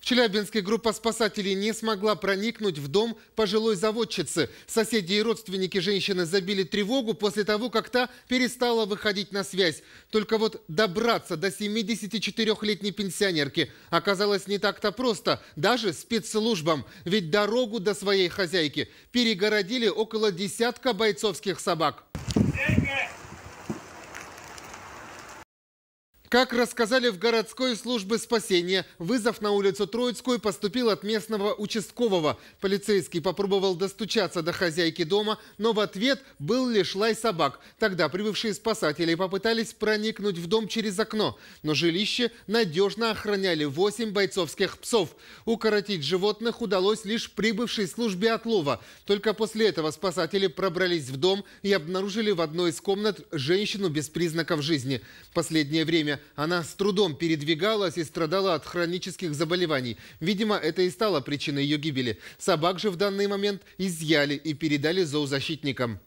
В Челябинске группа спасателей не смогла проникнуть в дом пожилой заводчицы. Соседи и родственники женщины забили тревогу после того, как та перестала выходить на связь. Только вот добраться до 74-летней пенсионерки оказалось не так-то просто, даже спецслужбам. Ведь дорогу до своей хозяйки перегородили около десятка бойцовских собак. Эка! Как рассказали в городской службе спасения, вызов на улицу Троицкую поступил от местного участкового. Полицейский попробовал достучаться до хозяйки дома, но в ответ был лишь лай собак. Тогда прибывшие спасатели попытались проникнуть в дом через окно, но жилище надежно охраняли 8 бойцовских псов. Укоротить животных удалось лишь прибывшей службе отлова. Только после этого спасатели пробрались в дом и обнаружили в одной из комнат женщину без признаков жизни. Последнее время она с трудом передвигалась и страдала от хронических заболеваний. Видимо, это и стало причиной ее гибели. Собак же в данный момент изъяли и передали зоозащитникам.